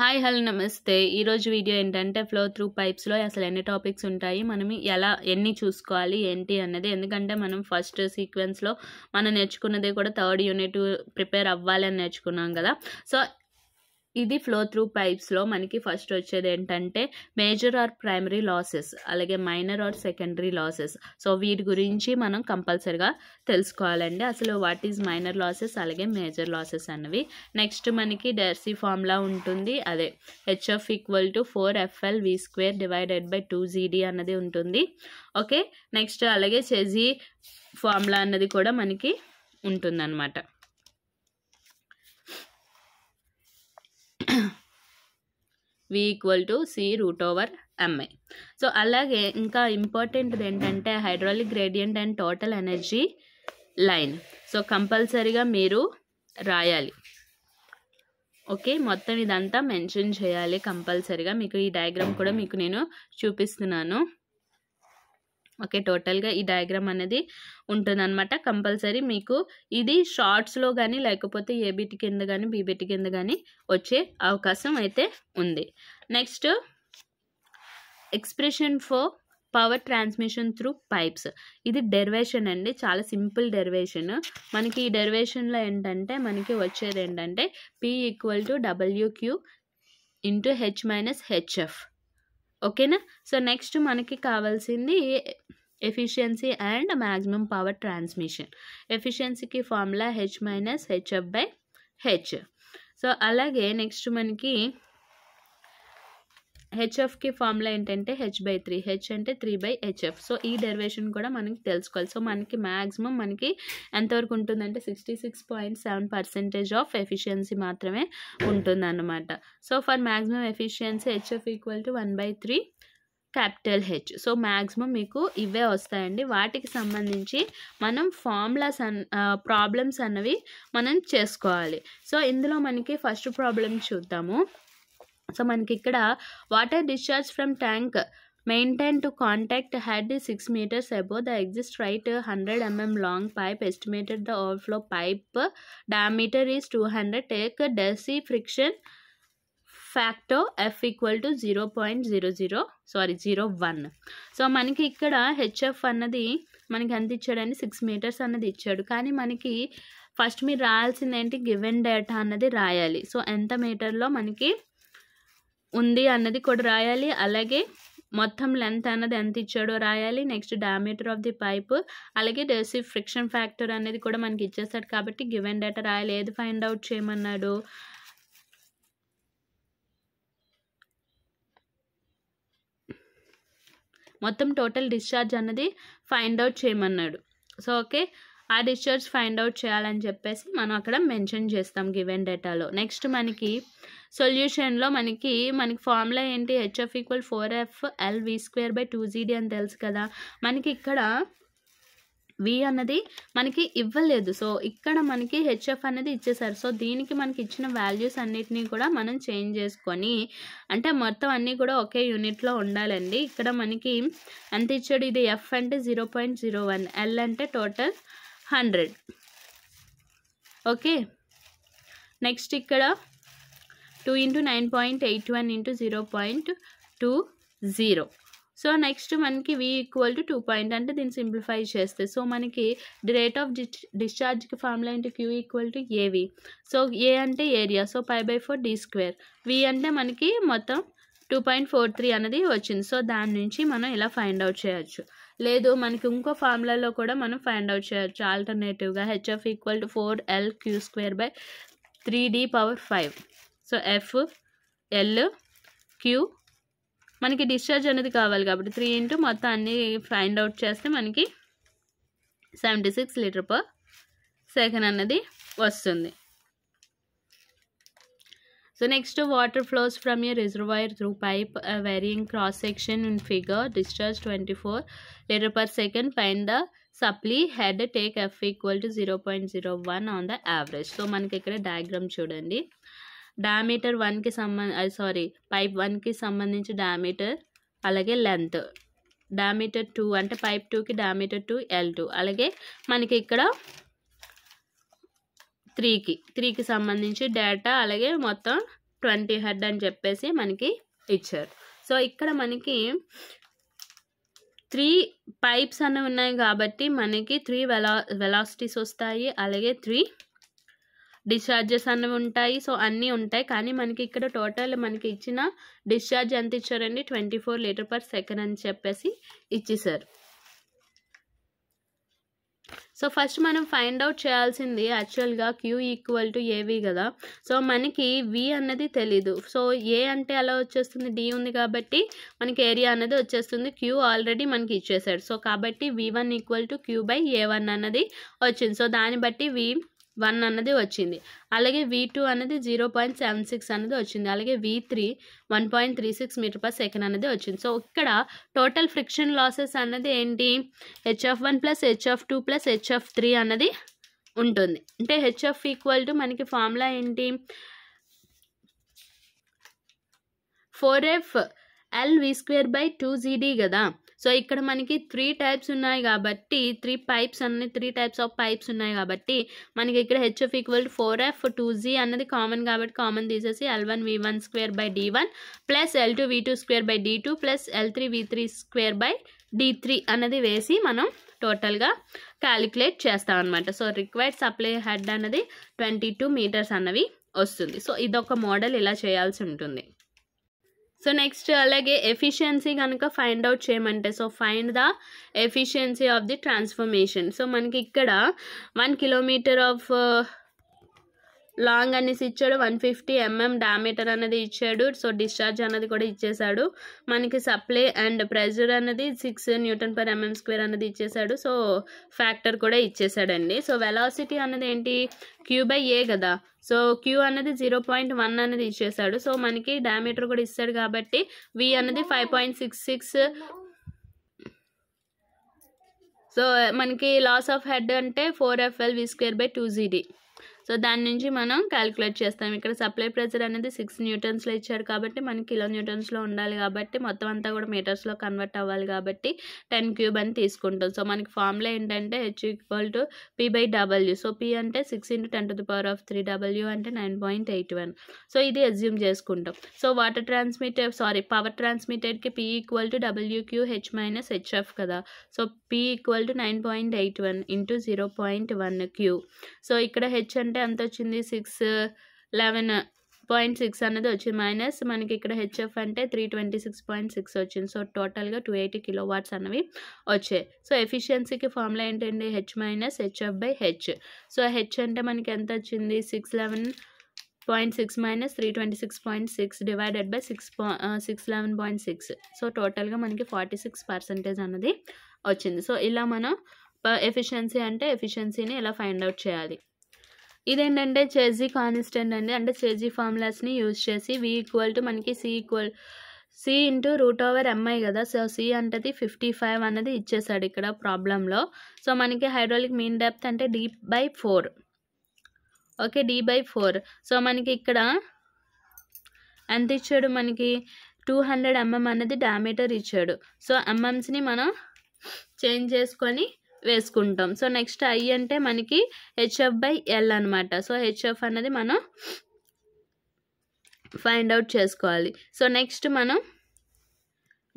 hi hello నమస్తే ఈరోజు video ఏంటంటే ఫ్లో త్రూ పైప్స్లో అసలు ఎన్ని టాపిక్స్ ఉంటాయి మనం ఎలా ఎన్ని చూసుకోవాలి ఏంటి అన్నది ఎందుకంటే మనం ఫస్ట్ సీక్వెన్స్లో మనం నేర్చుకున్నది కూడా థర్డ్ యూనిట్ ప్రిపేర్ అవ్వాలని నేర్చుకున్నాం కదా సో ఇది ఫ్లో త్రూ పైప్స్లో మనకి ఫస్ట్ వచ్చేది ఏంటంటే మేజర్ ఆర్ ప్రైమరీ లాసెస్ అలాగే minor or secondary losses so వీటి గురించి మనం కంపల్సరిగా తెలుసుకోవాలండి అసలు వాట్ ఈజ్ మైనర్ లాసెస్ అలాగే మేజర్ లాసెస్ అన్నవి నెక్స్ట్ మనకి డెర్సీ ఫార్ములా ఉంటుంది అదే H F equal to four FL V square divided by two G D అన్నది ఉంటుంది ఓకే నెక్స్ట్ అలాగే చెజీ ఫార్ములా అన్నది కూడా మనకి ఉంటుందన్నమాట V equal to C root over M I so అలాగే ఇంకా ఇంపార్టెంట్ది ఏంటంటే hydraulic gradient and total energy line so కంపల్సరీగా మీరు రాయాలి ఓకే మొత్తం ఇదంతా మెన్షన్ చేయాలి కంపల్సరీగా మీకు ఈ డయాగ్రామ్ కూడా మీకు నేను చూపిస్తున్నాను ఓకే టోటల్గా ఈ డయాగ్రామ్ అనేది ఉంటుందన్నమాట కంపల్సరీ మీకు ఇది షార్ట్స్లో కానీ లేకపోతే ఏబిటి కింద కానీ బీబీటి కింద కానీ వచ్చే అవకాశం అయితే ఉంది next expression for power transmission through pipes ఇది డెరివేషన్ అండి చాలా సింపుల్ డెరివేషన్ మనకి ఈ డెరివేషన్లో ఏంటంటే మనకి వచ్చేది ఏంటంటే P equal to W Q into H minus H F ఓకేనా సో నెక్స్ట్ మనకి కావాల్సింది efficiency and maximum power transmission ఎఫిషియన్సీకి formula H minus HF by H so అలాగే నెక్స్ట్ మనకి హెచ్ఎఫ్కి ఫార్ములా ఏంటంటే హెచ్ బై త్రీ హెచ్ అంటే త్రీ బై హెచ్ఎఫ్ సో ఈ డెరివేషన్ కూడా మనకి తెలుసుకోవాలి సో మనకి మ్యాక్సిమం మనకి ఎంతవరకు ఉంటుందంటే sixty six point seven percentage of efficiency మాత్రమే ఉంటుందన్నమాట so for maximum efficiency HF equal to one by three capital H so maximum మీకు ఇవే వస్తాయండి వాటికి సంబంధించి మనం ఫార్ములాస్ అన్ ప్రాబ్లమ్స్ అన్నవి మనం చేసుకోవాలి సో ఇందులో మనకి ఫస్ట్ ప్రాబ్లమ్ చూద్దాము సో మనకి ఇక్కడ water discharge from tank maintain to constant head six metres above the exit right hundred MM long pipe estimated the overflow pipe diameter is two hundred take Darcy friction factor F equal to zero point zero zero sorry zero one so మనకి ఇక్కడ HF అన్నది మనకి ఎంత ఇచ్చాడని six metres అన్నది ఇచ్చాడు కానీ మనకి ఫస్ట్ మీరు రాయాల్సింది ఏంటి గివెన్ డేటా అన్నది రాయాలి సో ఎంత మీటర్లో మనకి ఉంది అన్నది కూడా రాయాలి అలాగే మొత్తం లెంత్ అన్నది ఎంత ఇచ్చాడో రాయాలి next diameter of the pipe అలాగే డెసి ఫ్రిక్షన్ ఫ్యాక్టర్ అనేది కూడా మనకి ఇచ్చేస్తాడు కాబట్టి గివెన్ డేటా రాయాలి ఏది ఫైండ్ అవుట్ చేయమన్నాడు మొత్తం టోటల్ డిశ్చార్జ్ అన్నది ఫైండ్ అవుట్ చేయమన్నాడు సో ఓకే ఆ రీసెర్చ్ ఫైండ్ అవుట్ చేయాలని చెప్పేసి మనం అక్కడ మెన్షన్ చేస్తాం గివెన్ డేటాలో నెక్స్ట్ మనకి సొల్యూషన్లో మనకి మనకి ఫార్ములా ఏంటి H F equal four F L V square by two G D అని తెలుసు కదా మనకి ఇక్కడ వి అన్నది మనకి ఇవ్వలేదు సో ఇక్కడ మనకి హెచ్ఎఫ్ అనేది ఇచ్చేసారు సో దీనికి మనకి ఇచ్చిన వాల్యూస్ అన్నిటినీ కూడా మనం చేంజ్ చేసుకొని అంటే మొత్తం అన్నీ కూడా ఒకే యూనిట్లో ఉండాలండి ఇక్కడ మనకి ఎంత ఇచ్చాడు ఇది ఎఫ్ అంటే zero point zero one L అంటే టోటల్ హండ్రెడ్ ఓకే నెక్స్ట్ ఇక్కడ two into nine point eight one into zero point two zero so next మనకి V equal to two point అంటే దీన్ని సింప్లిఫై చేస్తే సో మనకి ది రేట్ ఆఫ్ డిశ్చార్జ్కి formula into Q equal to A V so A అంటే area so pi by four D square V అంటే మనకి మొత్తం టూ పాయింట్ ఫోర్ త్రీ అనేది వచ్చింది సో దాని నుంచి మనం ఇలా ఫైండ్ అవుట్ చేయొచ్చు లేదు మనకి ఇంకో ఫార్ములాలో కూడా మనం ఫైండ్ అవుట్ చేయొచ్చు ఆల్టర్నేటివ్గా H F equal to four L Q square by three D power five so F L Q మనకి డిశ్చార్జ్ అనేది కావాలి కాబట్టి త్రీ ఇంటూ మొత్తం అన్నీ ఫైండ్ అవుట్ చేస్తే మనకి seventy six litre per second అన్నది వస్తుంది So next water flows from a reservoir through pipe a varying cross section in figure discharge 24 liter per second find the supply head take F equal to zero point zero one on the average so మనకి ఇక్కడ diagram చూడండి diameter వన్కి సంబంధ sorry pipe వన్కి సంబంధించి diameter అలాగే length diameter two అంటే pipe టూకి డయామీటర్ టూ ఎల్ టూ అలాగే మనకి ఇక్కడ త్రీకి త్రీకి సంబంధించి డేటా అలాగే మొత్తం ట్వంటీ హెడ్ అని చెప్పేసి మనకి ఇచ్చారు సో ఇక్కడ మనకి త్రీ పైప్స్ అన్నీ ఉన్నాయి కాబట్టి మనకి త్రీ వెలా వెలాసిటీస్ వస్తాయి అలాగే త్రీ డిశ్చార్జెస్ అన్నీ ఉంటాయి సో అన్నీ ఉంటాయి కానీ మనకి ఇక్కడ టోటల్ మనకి ఇచ్చిన డిశ్చార్జ్ ఎంత ఇచ్చారండి twenty four litre per second అని చెప్పేసి ఇచ్చేసారు సో ఫస్ట్ మనం ఫైండ్ అవుట్ చేయాల్సింది యాక్చువల్గా క్యూ ఈక్వల్ టు ఏవి కదా సో మనకి వి అన్నది తెలీదు సో ఏ అంటే అలా వచ్చేస్తుంది డి ఉంది కాబట్టి మనకి ఏరియా అన్నది వచ్చేస్తుంది క్యూ ఆల్రెడీ మనకి ఇచ్చేసాడు సో కాబట్టి V one equal to Q by A one అన్నది వచ్చింది సో దాన్ని బట్టి వి వన్ అన్నది వచ్చింది అలాగే వి టూ అనేది జీరో పాయింట్ సెవెన్ సిక్స్ అనేది వచ్చింది అలాగే V three one point three six metre per second అనేది వచ్చింది సో ఇక్కడ టోటల్ ఫ్రిక్షన్ లాసెస్ అన్నది ఏంటి H F one plus H F two plus H F three అన్నది ఉంటుంది అంటే హెచ్ఎఫ్ ఈక్వల్ టు మనకి ఫార్ములా ఏంటి four F L V square by two G D కదా సో ఇక్కడ మనకి త్రీ టైప్స్ ఉన్నాయి కాబట్టి త్రీ పైప్స్ అన్ని త్రీ టైప్స్ ఆఫ్ పైప్స్ ఉన్నాయి కాబట్టి మనకి ఇక్కడ HF equal to four F two G అన్నది కామన్ కాబట్టి కామన్ తీసేసి L one V one square by D one plus L two V two square by D two plus L three V three square by D three అన్నది వేసి మనం టోటల్గా calculate చేస్తాం అనమాట so required supply head అన్నది twenty two metres అన్నవి వస్తుంది so ఇదొక మోడల్ ఇలా చేయాల్సి ఉంటుంది సో నెక్స్ట్ అలాగే ఎఫిషియన్సీ కనుక ఫైండ్ అవుట్ చేయమంటే so find the efficiency of the transformation so మనకి ఇక్కడ వన్ కిలోమీటర్ ఆఫ్ లాంగ్ అనేసి ఇచ్చాడు వన్ ఫిఫ్టీ ఎంఎం డామీటర్ అనేది ఇచ్చాడు సో డిశ్చార్జ్ అనేది కూడా ఇచ్చేసాడు మనకి సప్లై అండ్ ప్రెజర్ అనేది six newton per MM square అనేది ఇచ్చేసాడు సో ఫ్యాక్టర్ కూడా ఇచ్చేసాడండి సో వెలాసిటీ అనేది ఏంటి క్యూ బై ఏ కదా సో క్యూ అనేది జీరో పాయింట్ వన్ అనేది ఇచ్చేసాడు సో మనకి డామీటర్ కూడా ఇస్తాడు కాబట్టి వి అనేది five point six six so మనకి లాస్ ఆఫ్ హెడ్ అంటే four FL V square by two GD so దాని నుంచి మనం క్యాలిక్యులేట్ చేస్తాం ఇక్కడ సప్లై ప్రెజర్ అనేది సిక్స్ న్యూటన్స్లో ఇచ్చారు కాబట్టి మనకి కిలో న్యూటన్స్లో ఉండాలి కాబట్టి మొత్తం అంతా కూడా మీటర్స్లో కన్వర్ట్ అవ్వాలి కాబట్టి టెన్ క్యూబ్ అని తీసుకుంటాం సో మనకి ఫార్ములా ఏంటంటే H equal to P by W so P అంటే six into ten to the power of three W అంటే nine point eight one so ఇది అజ్యూమ్ చేసుకుంటాం so water transmitted sorry power ట్రాన్స్మిటెడ్కి P equal to Q H minus HF కదా so P equal to nine point eight one into zero point one Q so ఇక్కడ H అంటే అంటే ఎంత వచ్చింది six eleven point six అనేది వచ్చింది minus మనకి ఇక్కడ హెచ్ఎఫ్ అంటే three twenty six point six వచ్చింది సో టోటల్గా టూ ఎయిటీ కిలో వాట్స్ అనేవి వచ్చాయి సో ఎఫిషియన్సీకి ఫార్ములా ఏంటండి H minus HF by H so H అంటే మనకి ఎంత వచ్చింది six eleven point six minus three twenty six point six divided by six point six eleven point six so టోటల్గా మనకి ఫార్టీ సిక్స్ పర్సెంటేజ్ అనేది వచ్చింది సో ఇలా మనం ఎఫిషియన్సీ అంటే ఎఫిషియన్సీని ఇలా ఫైండ్ అవుట్ చేయాలి ఇదేంటంటే చేజీ కాన్స్టెంట్ అండి అంటే చేజీ ఫార్ములాస్ని యూజ్ చేసి వి ఈక్వల్ టు మనకి C equal C into root over MI కదా సో సి అంటది ఫిఫ్టీ ఫైవ్ అన్నది ఇచ్చేసాడు ఇక్కడ ప్రాబ్లంలో సో మనకి హైడ్రాలిక్ మీన్ డెప్త్ అంటే D by four okay D by four so మనకి ఇక్కడ ఎంత ఇచ్చాడు మనకి టూ హండ్రెడ్ ఎంఎం అనేది డామీటర్ ఇచ్చాడు సో ఎంఎమ్స్ని మనం చేంజ్ చేసుకొని వేసుకుంటాం సో నెక్స్ట్ ఐ అంటే మనకి హెచ్ఎఫ్ బై ఎల్ అనమాట సో హెచ్ఎఫ్ అనేది మనం ఫైండ్ అవుట్ చేసుకోవాలి సో నెక్స్ట్ మనం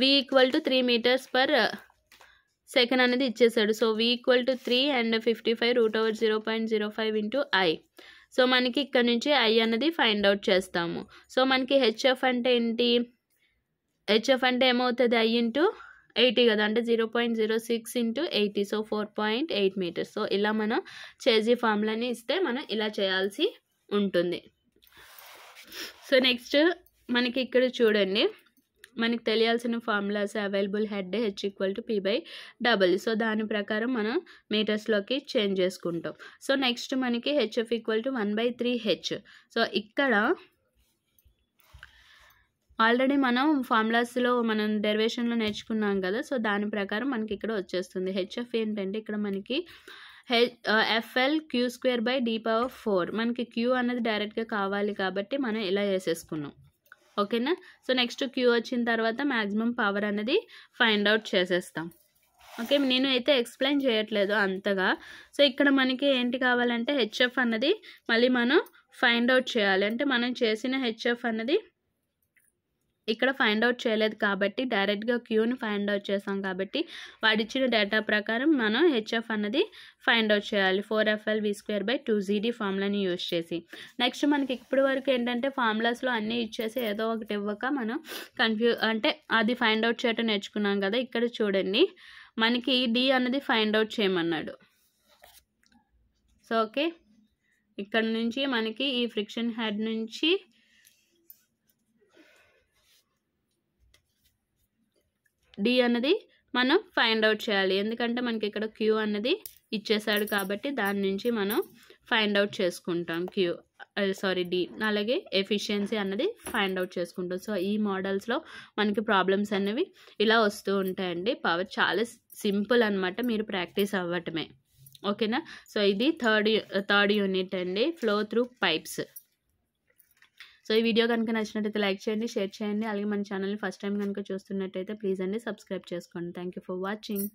V equal to three metres per second అనేది ఇచ్చేసాడు so V equal to three and fifty five root over zero point zero five into I so మనకి ఇక్కడ నుంచి ఐ అనేది ఫైండ్ అవుట్ చేస్తాము so మనకి హెచ్ఎఫ్ అంటే ఏంటి హెచ్ఎఫ్ అంటే ఏమవుతుంది ఐ ఇంటూ ఎయిటీ కదా అంటే zero point zero six into eighty so four point eight metres so ఇలా మనం చేజీ ఫామ్లని ఇస్తే మనం ఇలా చేయాల్సి ఉంటుంది సో నెక్స్ట్ మనకి ఇక్కడ చూడండి మనకి తెలియాల్సిన formulas available head H equal to P by W so దాని ప్రకారం మనం మీటర్స్లోకి చేంజ్ చేసుకుంటాం సో నెక్స్ట్ మనకి HF equal to one by three H so ఇక్కడ ఆల్రెడీ మనం ఫార్ములాస్లో మనం డెరివేషన్లో నేర్చుకున్నాం కదా సో దాని ప్రకారం మనకి ఇక్కడ వచ్చేస్తుంది హెచ్ఎఫ్ ఏంటంటే ఇక్కడ మనకి H FL Q square by D power four మనకి క్యూ అనేది డైరెక్ట్గా కావాలి కాబట్టి మనం ఇలా చేసేసుకున్నాం ఓకేనా సో నెక్స్ట్ క్యూ వచ్చిన తర్వాత మ్యాక్సిమం పవర్ అనేది ఫైండ్ అవుట్ చేసేస్తాం ఓకే నేను అయితే ఎక్స్ప్లెయిన్ చేయట్లేదు అంతగా సో ఇక్కడ మనకి ఏంటి కావాలంటే హెచ్ఎఫ్ అన్నది మళ్ళీ మనం ఫైండ్ అవుట్ చేయాలి అంటే మనం చేసిన హెచ్ఎఫ్ అన్నది ఇక్కడ ఫైండ్ అవుట్ చేయలేదు కాబట్టి డైరెక్ట్గా క్యూని ఫైండ్ అవుట్ చేసాం కాబట్టి వాడిచ్చిన డేటా ప్రకారం మనం హెచ్ఎఫ్ అన్నది ఫైండ్ అవుట్ చేయాలి four FL V square by two GD ఫార్ములాని యూజ్ చేసి నెక్స్ట్ మనకి ఇప్పటి వరకు ఏంటంటే ఫార్ములాస్లో అన్నీ ఇచ్చేసి ఏదో ఒకటి ఇవ్వక మనం కన్ఫ్యూ అంటే అది ఫైండ్ అవుట్ చేయటం నేర్చుకున్నాం కదా ఇక్కడ చూడండి మనకి డి అన్నది ఫైండ్ అవుట్ చేయమన్నాడు సో ఓకే ఇక్కడ నుంచి మనకి ఈ ఫ్రిక్షన్ హెడ్ నుంచి డి అన్నది మనం ఫైండ్ అవుట్ చేయాలి ఎందుకంటే మనకి ఇక్కడ క్యూ అన్నది ఇచ్చేసాడు కాబట్టి దాని నుంచి మనం ఫైండ్ అవుట్ చేసుకుంటాం క్యూ సారీ డి అలాగే ఎఫిషియన్సీ అన్నది ఫైండ్ అవుట్ చేసుకుంటాం సో ఈ మోడల్స్లో మనకి ప్రాబ్లమ్స్ అనేవి ఇలా వస్తూ ఉంటాయండి పవర్ చాలా సింపుల్ అనమాట మీరు ప్రాక్టీస్ అవ్వటమే ఓకేనా సో ఇది థర్డ్ థర్డ్ యూనిట్ అండి ఫ్లో త్రూ పైప్స్ సో ఈ వీడియో కనుక నచ్చినట్టయితే లైక్ చేయండి షేర్ చేయండి అలాగే మన ఛానల్ని ఫస్ట్ టైం కనుక చూస్తున్నట్టయితే ప్లీజ్ అండి సబ్స్క్రైబ్ చేసుకోండి థ్యాంక్ ఫర్ వాచింగ్